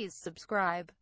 Please subscribe.